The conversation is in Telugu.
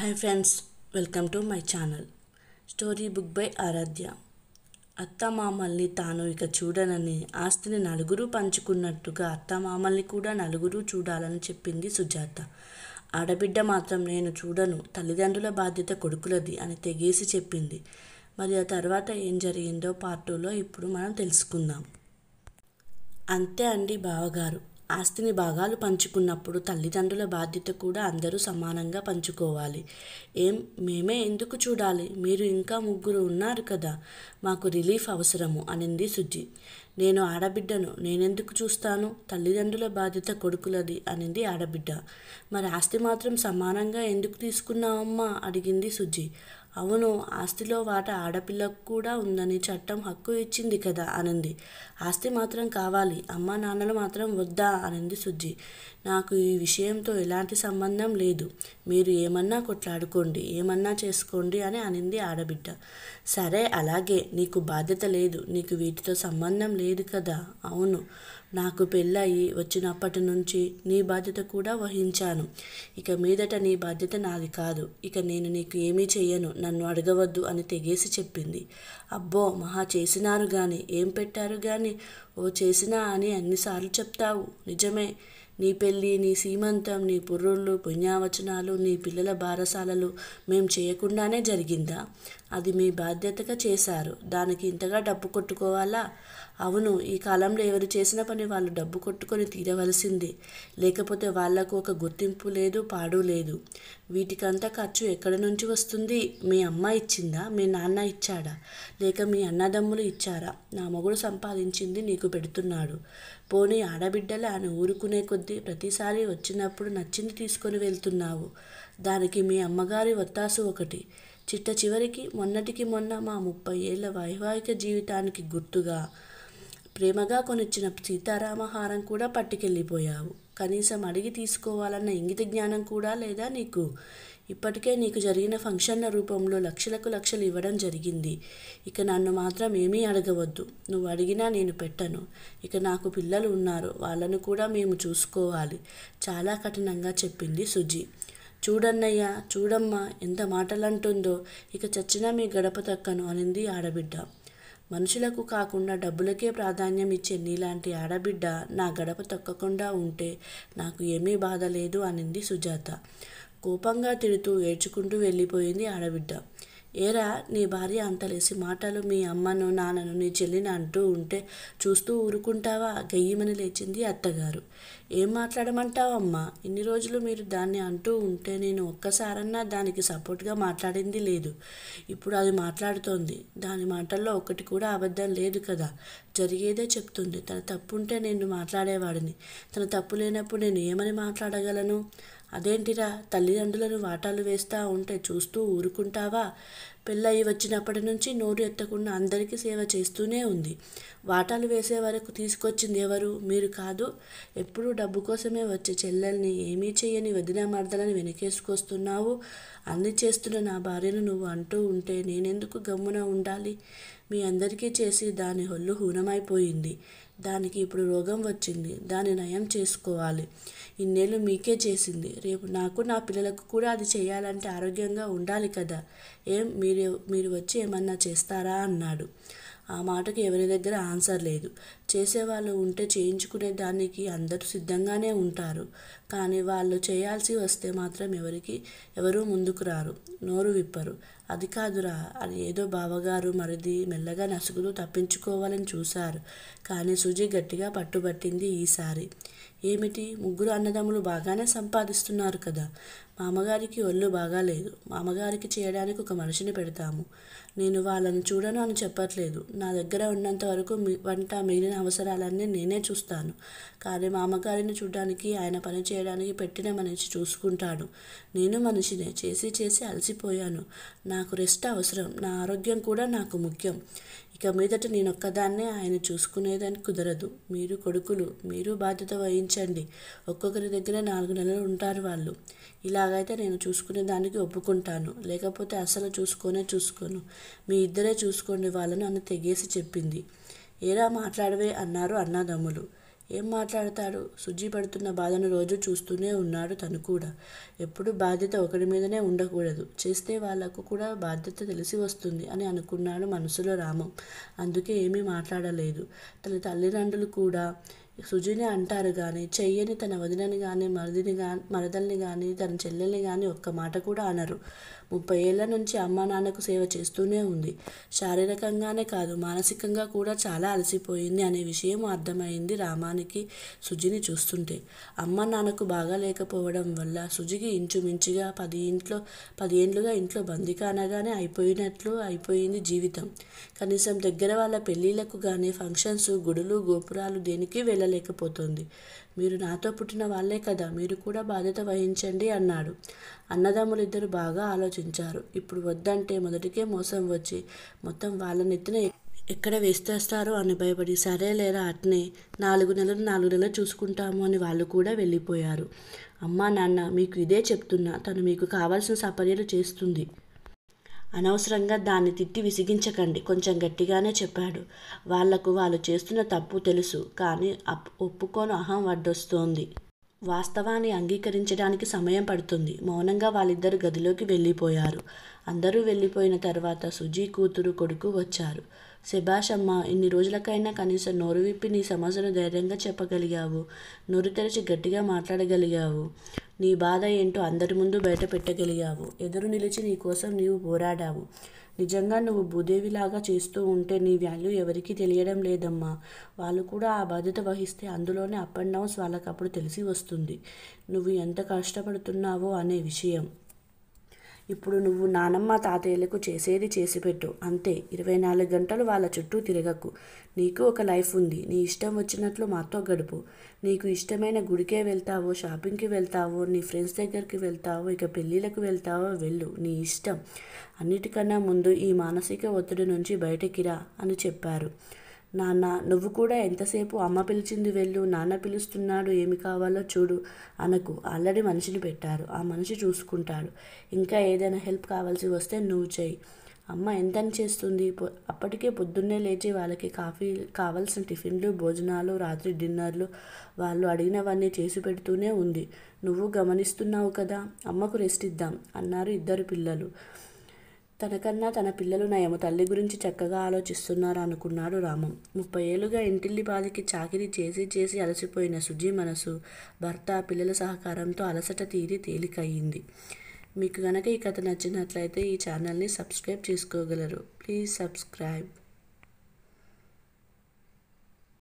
hi friends welcome to my channel story book by Aradhya అత్తమామల్ని తాను ఇక చూడనని ఆస్తిని నలుగురు పంచుకున్నట్టుగా అత్తమామల్ని కూడా నలుగురు చూడాలని చెప్పింది సుజాత ఆడబిడ్డ మాత్రం నేను చూడను తల్లిదండ్రుల బాధ్యత కొడుకులది అని తెగేసి చెప్పింది మరి ఆ తర్వాత ఏం జరిగిందో పార్టీలో ఇప్పుడు మనం తెలుసుకుందాం అంతే అండి బావగారు ఆస్తిని భాగాలు పంచుకున్నప్పుడు తల్లిదండ్రుల బాధ్యత కూడా అందరూ సమానంగా పంచుకోవాలి ఏం మేమే ఎందుకు చూడాలి మీరు ఇంకా ముగ్గురు ఉన్నారు కదా మాకు రిలీఫ్ అవసరము అనింది సుజి నేను ఆడబిడ్డను నేనెందుకు చూస్తాను తల్లిదండ్రుల బాధ్యత కొడుకులది అనింది ఆడబిడ్డ మరి ఆస్తి మాత్రం సమానంగా ఎందుకు తీసుకున్నావమ్మా అడిగింది సుజి అవును ఆస్తిలో వాట ఆడపిల్లకు కూడా ఉందని చట్టం హక్కు ఇచ్చింది కదా అనింది ఆస్తి మాత్రం కావాలి అమ్మా నాన్నలు మాత్రం వద్దా అనింది సుజ్జి నాకు ఈ విషయంతో ఎలాంటి సంబంధం లేదు మీరు ఏమన్నా కొట్లాడుకోండి ఏమన్నా చేసుకోండి అని అనింది ఆడబిడ్డ సరే అలాగే నీకు బాధ్యత లేదు నీకు వీటితో సంబంధం లేదు లేదు కదా అవును నాకు పెళ్ళయి వచ్చినప్పటి నుంచి నీ బాధ్యత కూడా వహించాను ఇక మీదట నీ బాధ్యత నాది కాదు ఇక నేను నీకు ఏమీ చేయను నన్ను అడగవద్దు అని తెగేసి చెప్పింది అబ్బో మహా చేసినారు గాని ఏం పెట్టారు గాని ఓ చేసినా అని అన్నిసార్లు చెప్తావు నిజమే నీ పెళ్ళి నీ సీమంతం నీ పుర్రుళ్ళు పుణ్యావచనాలు నీ పిల్లల బారసాలలు మేము చేయకుండానే జరిగిందా అది మీ బాధ్యతగా చేశారు దానికి ఇంతగా డబ్బు కొట్టుకోవాలా అవును ఈ కాలంలో ఎవరు చేసిన పని వాళ్ళు డబ్బు కొట్టుకొని తీరవలసిందే లేకపోతే వాళ్లకు ఒక గుర్తింపు లేదు పాడు లేదు వీటికంతా ఖర్చు ఎక్కడి నుంచి వస్తుంది మీ అమ్మ ఇచ్చిందా మీ నాన్న ఇచ్చాడా లేక మీ అన్నదమ్ములు ఇచ్చారా నా మొగుడు సంపాదించింది నీకు పెడుతున్నాడు పోనీ ఆడబిడ్డలే అని ఊరుకునే కొద్దీ ప్రతిసారి వచ్చినప్పుడు నచ్చింది తీసుకొని వెళ్తున్నావు దానికి మీ అమ్మగారి ఒత్తాసు ఒకటి చిట్ట చివరికి మొన్నటికి మొన్న మా ముప్పై ఏళ్ల వైవాహిక జీవితానికి గుర్తుగా ప్రేమగా కొనిచ్చిన సీతారామహారం కూడా పట్టుకెళ్ళిపోయావు కనీసం అడిగి తీసుకోవాలన్న ఇంగిత జ్ఞానం కూడా లేదా నీకు ఇప్పటికే నీకు జరిగిన ఫంక్షన్ల రూపంలో లక్షలకు లక్షలు ఇవ్వడం జరిగింది ఇక నన్ను మాత్రం ఏమీ అడగవద్దు నువ్వు అడిగినా నేను పెట్టను ఇక నాకు పిల్లలు ఉన్నారు వాళ్ళను కూడా మేము చూసుకోవాలి చాలా కఠినంగా చెప్పింది సుజీ చూడన్నయ్యా చూడమ్మా ఎంత మాటలంటుందో ఇక చచ్చినా మీ గడప తక్కను అనింది ఆడబిడ్డ మనుషులకు కాకుండా డబ్బులకే ప్రాధాన్యం ఇచ్చే నీలాంటి ఆడబిడ్డ నా గడప తొక్కకుండా ఉంటే నాకు ఏమీ బాధ లేదు అనింది సుజాత కోపంగా తిడుతూ ఏడ్చుకుంటూ వెళ్ళిపోయింది ఆడబిడ్డ ఏరా నీ భార్య అంతలేసి మాటలు మీ అమ్మను నాన్నను నీ చెల్లిని అంటూ ఉంటే చూస్తూ ఊరుకుంటావా గయ్యమని లేచింది అత్తగారు ఏం మాట్లాడమంటావమ్మా ఇన్ని రోజులు మీరు దాన్ని అంటూ ఉంటే నేను ఒక్కసారన్నా దానికి సపోర్ట్గా మాట్లాడింది లేదు ఇప్పుడు అది మాట్లాడుతోంది దాని మాటల్లో ఒకటి కూడా అబద్ధం లేదు కదా జరిగేదే చెప్తుంది తన తప్పుంటే నేను మాట్లాడేవాడిని తన తప్పు లేనప్పుడు నేను ఏమని మాట్లాడగలను అదేంటిరా తల్లిదండ్రులను వాటాలు వేస్తా ఉంటే చూస్తూ ఊరుకుంటావా పెళ్ళయి వచ్చినప్పటి నుంచి నోరు ఎత్తకుండా అందరికీ సేవ చేస్తూనే ఉంది వాటాలు వేసే వరకు తీసుకొచ్చింది ఎవరు మీరు కాదు ఎప్పుడూ డబ్బు కోసమే వచ్చే చెల్లెల్ని ఏమీ చేయని వదిన మర్దలను వెనకేసుకొస్తున్నావు అన్ని చేస్తున్న నా భార్యను నువ్వు అంటూ ఉంటే నేనెందుకు గమ్మున ఉండాలి మీ అందరికీ చేసి దాని హొల్లు హూనమైపోయింది దానికి ఇప్పుడు రోగం వచ్చింది దాన్ని నయం చేసుకోవాలి ఇన్నేళ్ళు మీకే చేసింది రేపు నాకు నా పిల్లలకు కూడా అది చేయాలంటే ఆరోగ్యంగా ఉండాలి కదా ఏం మీరు మీరు వచ్చి ఏమన్నా చేస్తారా అన్నాడు ఆ మాటకు ఎవరి దగ్గర ఆన్సర్ లేదు చేసేవాళ్ళు ఉంటే చేయించుకునే దానికి అందరూ సిద్ధంగానే ఉంటారు కానీ వాళ్ళు చేయాల్సి వస్తే మాత్రం ఎవరికి ఎవరూ ముందుకు రారు నోరు విప్పరు అది కాదురా అది ఏదో బావగారు మరిది మెల్లగా నసుగుతూ తప్పించుకోవాలని చూశారు కానీ సుజి గట్టిగా పట్టుబట్టింది ఈసారి ఏమిటి ముగ్గురు అన్నదమ్ములు బాగానే సంపాదిస్తున్నారు కదా మామగారికి ఒళ్ళు బాగాలేదు మామగారికి చేయడానికి ఒక మనిషిని పెడతాము నేను వాళ్ళని చూడను అని చెప్పట్లేదు నా దగ్గర ఉన్నంత వరకు వంట మిగిలిన అవసరాలన్నీ నేనే చూస్తాను కానీ మామగారిని చూడడానికి ఆయన పని చేయడానికి పెట్టిన మనిషి చూసుకుంటాడు నేను మనిషినే చేసి చేసి అలసిపోయాను నా నాకు రెస్ట్ అవసరం నా ఆరోగ్యం కూడా నాకు ముఖ్యం ఇక మీదట నేను ఒక్కదాన్నే ఆయన చూసుకునేదానికి కుదరదు మీరు కొడుకులు మీరు బాధ్యత వహించండి ఒక్కొక్కరి దగ్గర నాలుగు నెలలు ఉంటారు వాళ్ళు ఇలాగైతే నేను చూసుకునే దానికి ఒప్పుకుంటాను లేకపోతే అసలు చూసుకొనే చూసుకోను మీ ఇద్దరే చూసుకోండి వాళ్ళను అని తెగేసి చెప్పింది ఏరా మాట్లాడవే అన్నారు అన్నదమ్ములు ఏం మాట్లాడతాడు శుద్ధి పడుతున్న బాధను రోజు చూస్తూనే ఉన్నాడు తను కూడా ఎప్పుడు బాధ్యత ఒకరి మీదనే ఉండకూడదు చేస్తే వాళ్ళకు కూడా బాధ్యత తెలిసి వస్తుంది అని అనుకున్నాడు మనసులో రామం అందుకే ఏమీ మాట్లాడలేదు తన తల్లిదండ్రులు కూడా సుజుని అంటారు కానీ చెయ్యని తన వదినని కానీ మరదిని కానీ మరదల్ని కానీ తన చెల్లెల్ని కానీ ఒక్క మాట కూడా అనరు ముప్పై ఏళ్ల నుంచి అమ్మ నాన్నకు సేవ చేస్తూనే ఉంది శారీరకంగానే కాదు మానసికంగా కూడా చాలా అలసిపోయింది అనే విషయం అర్థమైంది రామానికి సుజిని చూస్తుంటే అమ్మ నాన్నకు బాగా లేకపోవడం వల్ల సుజికి ఇంచుమించుగా పది ఇంట్లో పదిహేండ్లుగా ఇంట్లో బంది అనగానే అయిపోయినట్లు అయిపోయింది జీవితం కనీసం దగ్గర వాళ్ళ పెళ్ళిళ్ళకు కానీ ఫంక్షన్స్ గుడులు గోపురాలు దేనికి వెళ్ళలేదు చూడలేకపోతోంది మీరు నాతో పుట్టిన వాళ్ళే కదా మీరు కూడా బాధ్యత వహించండి అన్నాడు అన్నదమ్ములిద్దరు బాగా ఆలోచించారు ఇప్పుడు వద్దంటే మొదటికే మోసం వచ్చి మొత్తం వాళ్ళ నెత్తిన ఎక్కడ వేస్తేస్తారో అని భయపడి సరే లేరా అట్నే నాలుగు నెలలు నాలుగు నెలలు చూసుకుంటాము అని వాళ్ళు కూడా వెళ్ళిపోయారు అమ్మా నాన్న మీకు ఇదే చెప్తున్నా తను మీకు కావాల్సిన సపర్యలు చేస్తుంది అనవసరంగా దాన్ని తిట్టి విసిగించకండి కొంచెం గట్టిగానే చెప్పాడు వాళ్లకు వాళ్ళు చేస్తున్న తప్పు తెలుసు కానీ అప్ ఒప్పుకోను అహం వడ్డొస్తోంది వాస్తవాన్ని అంగీకరించడానికి సమయం పడుతుంది మౌనంగా వాళ్ళిద్దరు గదిలోకి వెళ్ళిపోయారు అందరూ వెళ్ళిపోయిన తర్వాత సుజీ కూతురు కొడుకు వచ్చారు శభాషమ్మ ఇన్ని రోజులకైనా కనీసం నోరు విప్పి నీ సమస్యను ధైర్యంగా చెప్పగలిగావు నోరు తెరిచి గట్టిగా మాట్లాడగలిగావు నీ బాధ ఏంటో అందరి ముందు బయట పెట్టగలిగావు ఎదురు నిలిచి నీ కోసం నీవు పోరాడావు నిజంగా నువ్వు భూదేవిలాగా చేస్తూ ఉంటే నీ వాల్యూ ఎవరికీ తెలియడం లేదమ్మా వాళ్ళు కూడా ఆ బాధ్యత వహిస్తే అందులోనే అప్ అండ్ డౌన్స్ వాళ్ళకప్పుడు తెలిసి వస్తుంది నువ్వు ఎంత కష్టపడుతున్నావో అనే విషయం ఇప్పుడు నువ్వు నానమ్మ తాతయ్యలకు చేసేది చేసిపెట్టు అంతే ఇరవై నాలుగు గంటలు వాళ్ళ చుట్టూ తిరగకు నీకు ఒక లైఫ్ ఉంది నీ ఇష్టం వచ్చినట్లు మాతో గడుపు నీకు ఇష్టమైన గుడికే వెళ్తావో షాపింగ్కి వెళ్తావో నీ ఫ్రెండ్స్ దగ్గరికి వెళ్తావో ఇక పెళ్ళిళ్ళకు వెళ్తావో వెళ్ళు నీ ఇష్టం అన్నిటికన్నా ముందు ఈ మానసిక ఒత్తిడి నుంచి బయటకిరా అని చెప్పారు నాన్న నువ్వు కూడా ఎంతసేపు అమ్మ పిలిచింది వెళ్ళు నాన్న పిలుస్తున్నాడు ఏమి కావాలో చూడు అనకు ఆల్రెడీ మనిషిని పెట్టారు ఆ మనిషి చూసుకుంటాడు ఇంకా ఏదైనా హెల్ప్ కావాల్సి వస్తే నువ్వు చేయి అమ్మ ఎంతని చేస్తుంది అప్పటికే పొద్దున్నే లేచి వాళ్ళకి కాఫీ కావాల్సిన టిఫిన్లు భోజనాలు రాత్రి డిన్నర్లు వాళ్ళు అడిగినవన్నీ చేసి పెడుతూనే ఉంది నువ్వు గమనిస్తున్నావు కదా అమ్మకు రెస్ట్ ఇద్దాం అన్నారు ఇద్దరు పిల్లలు తనకన్నా తన పిల్లలు నయము తల్లి గురించి చక్కగా ఆలోచిస్తున్నారు అనుకున్నాడు రామం ముప్పై ఏళ్ళుగా ఇంటిల్లి బాధకి చాకిరి చేసి చేసి అలసిపోయిన సుజీ మనసు భర్త పిల్లల సహకారంతో అలసట తీరి తేలికయ్యింది మీకు కనుక ఈ కథ నచ్చినట్లయితే ఈ ఛానల్ని సబ్స్క్రైబ్ చేసుకోగలరు ప్లీజ్ సబ్స్క్రైబ్